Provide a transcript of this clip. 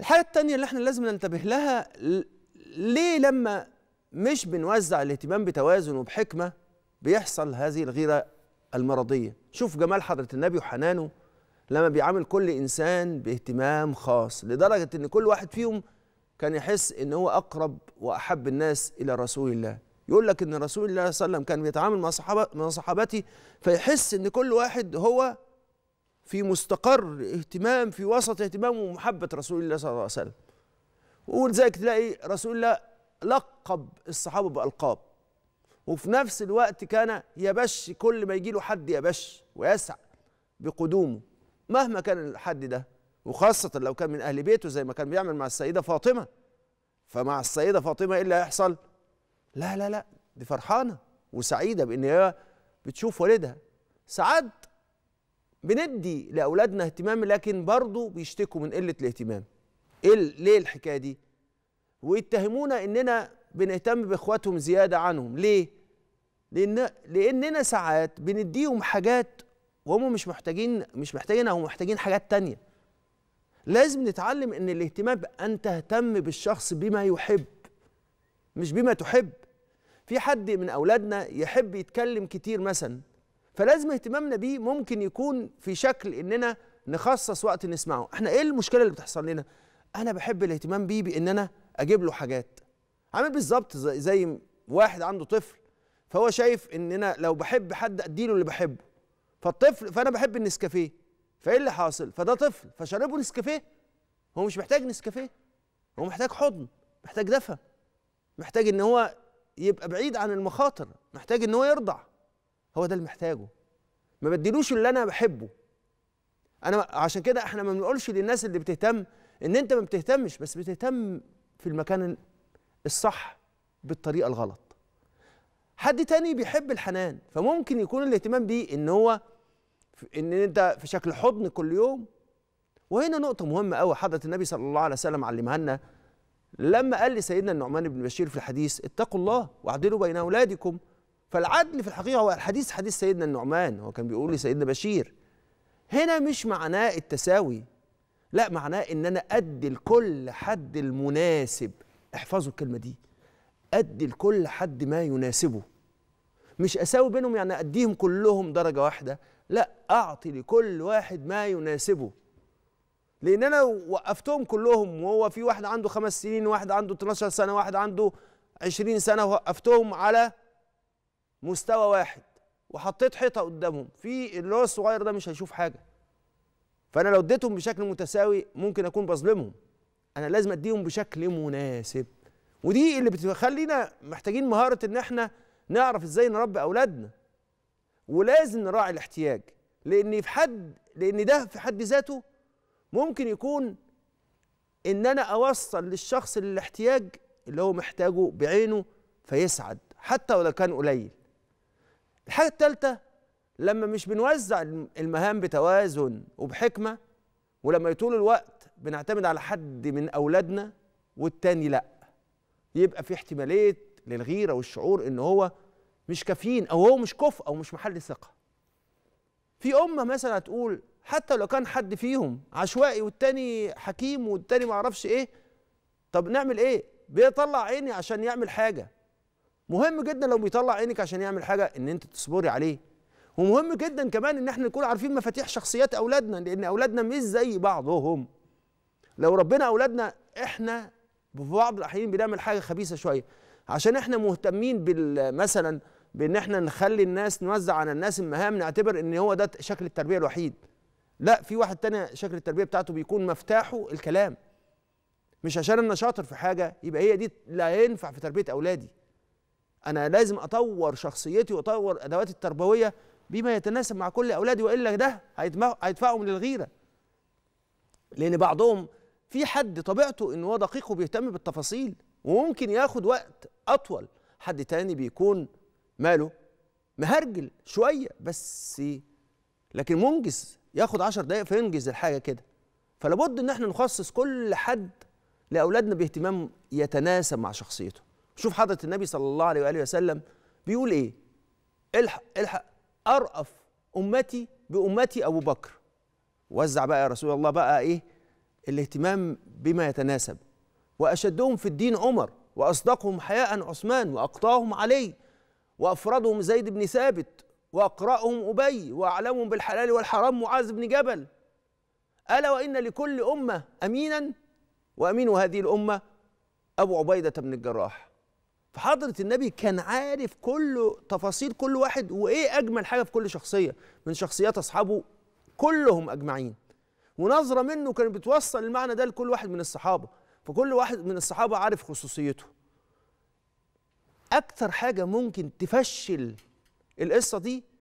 الحاجة التانية اللي احنا لازم ننتبه لها ليه لما مش بنوزع الاهتمام بتوازن وبحكمة بيحصل هذه الغيرة المرضية شوف جمال حضرة النبي وحنانه لما بيعامل كل إنسان باهتمام خاص لدرجة إن كل واحد فيهم كان يحس إن هو أقرب وأحب الناس إلى رسول الله يقول لك إن رسول الله صلى الله عليه وسلم كان بيتعامل مع صحابة صحابته فيحس إن كل واحد هو في مستقر اهتمام في وسط اهتمام ومحبة رسول الله صلى الله عليه وسلم ولذلك تلاقي رسول الله لقب الصحابة بألقاب وفي نفس الوقت كان يبش كل ما يجي له حد يبش ويسعى بقدومه مهما كان الحد ده وخاصة لو كان من أهل بيته زي ما كان بيعمل مع السيدة فاطمة فمع السيدة فاطمة إيه اللي هيحصل؟ لا لا لا دي فرحانة وسعيدة بإن هي بتشوف والدها سعد بندي لاولادنا اهتمام لكن برضه بيشتكوا من قله الاهتمام ايه ليه الحكايه دي ويتهمونا اننا بنهتم باخواتهم زياده عنهم ليه لان لاننا ساعات بنديهم حاجات وهم مش محتاجين مش محتاجينها او محتاجين حاجات تانية لازم نتعلم ان الاهتمام ان تهتم بالشخص بما يحب مش بما تحب في حد من اولادنا يحب يتكلم كتير مثلا فلازم اهتمامنا بيه ممكن يكون في شكل اننا نخصص وقت نسمعه احنا ايه المشكله اللي بتحصل لنا انا بحب الاهتمام بيه بان انا اجيب له حاجات عامل بالظبط زي, زي واحد عنده طفل فهو شايف ان انا لو بحب حد اديله اللي بحبه فالطفل فانا بحب النسكافيه فايه اللي حاصل فده طفل فشربه نسكافيه هو مش محتاج نسكافيه هو محتاج حضن محتاج دفى محتاج ان هو يبقى بعيد عن المخاطر محتاج ان هو يرضع هو ده اللي محتاجه ما بديلوش اللي انا بحبه انا عشان كده احنا ما بنقولش للناس اللي بتهتم ان انت ما بتهتمش بس بتهتم في المكان الصح بالطريقه الغلط حد تاني بيحب الحنان فممكن يكون الاهتمام بيه ان هو ان انت في شكل حضن كل يوم وهنا نقطه مهمه قوي حضره النبي صلى الله عليه وسلم علمها لنا لما قال لسيدنا النعمان بن بشير في الحديث اتقوا الله واعدلوا بين اولادكم فالعدل في الحقيقه هو الحديث حديث سيدنا النعمان هو كان بيقول لسيدنا بشير هنا مش معناه التساوي لا معناه ان انا ادي لكل حد المناسب احفظوا الكلمه دي ادي لكل حد ما يناسبه مش اساوي بينهم يعني اديهم كلهم درجه واحده لا اعطي لكل واحد ما يناسبه لان انا وقفتهم كلهم وهو في واحد عنده خمس سنين واحد عنده 12 سنه واحد عنده 20 سنه وقفتهم على مستوى واحد وحطيت حيطه قدامهم في اللي هو الصغير ده مش هيشوف حاجه فانا لو اديتهم بشكل متساوي ممكن اكون بظلمهم انا لازم اديهم بشكل مناسب ودي اللي بتخلينا محتاجين مهاره ان احنا نعرف ازاي نربي اولادنا ولازم نراعي الاحتياج لان في حد لان ده في حد ذاته ممكن يكون ان انا اوصل للشخص الاحتياج اللي هو محتاجه بعينه فيسعد حتى ولو كان قليل الحاجة التالتة لما مش بنوزع المهام بتوازن وبحكمة ولما يطول الوقت بنعتمد على حد من أولادنا والتاني لأ يبقى في احتمالية للغيرة والشعور إن هو مش كفين أو هو مش كفء أو مش محل ثقة في أمة مثلا هتقول حتى لو كان حد فيهم عشوائي والتاني حكيم والتاني معرفش إيه طب نعمل إيه بيطلع عيني عشان يعمل حاجة مهم جدا لو بيطلع عينك عشان يعمل حاجه ان انت تصبري عليه ومهم جدا كمان ان احنا نكون عارفين مفاتيح شخصيات اولادنا لان اولادنا مش زي بعضهم لو ربنا اولادنا احنا في بعض الاحيان بنعمل حاجه خبيثه شويه عشان احنا مهتمين بال مثلا بان احنا نخلي الناس نوزع على الناس المهام نعتبر ان هو ده شكل التربيه الوحيد لا في واحد تاني شكل التربيه بتاعته بيكون مفتاحه الكلام مش عشان انا شاطر في حاجه يبقى هي دي اللي هينفع في تربيه اولادي انا لازم اطور شخصيتي واطور ادواتي التربويه بما يتناسب مع كل اولادي والا ده هيدفعهم للغيره لان بعضهم في حد طبيعته ان هو دقيق وبيهتم بالتفاصيل وممكن ياخد وقت اطول حد تاني بيكون ماله مهرجل شويه بس لكن منجز ياخد 10 دقائق فينجز الحاجه كده فلابد ان احنا نخصص كل حد لاولادنا باهتمام يتناسب مع شخصيته شوف حضرة النبي صلى الله عليه وآله وسلم بيقول إيه الحق الحق أرأف أمتي بأمتي أبو بكر وزع بقى يا رسول الله بقى إيه الاهتمام بما يتناسب وأشدهم في الدين عمر وأصدقهم حياء عثمان وأقطاهم علي وأفردهم زيد بن ثابت وأقرأهم أبي وأعلمهم بالحلال والحرام معاذ بن جبل ألا وإن لكل أمة أمينا وأمين هذه الأمة أبو عبيدة بن الجراح فحضرة النبي كان عارف كل تفاصيل كل واحد وإيه أجمل حاجة في كل شخصية من شخصيات أصحابه كلهم أجمعين ونظرة منه كانت بتوصل المعنى ده لكل واحد من الصحابة فكل واحد من الصحابة عارف خصوصيته أكتر حاجة ممكن تفشل القصة دي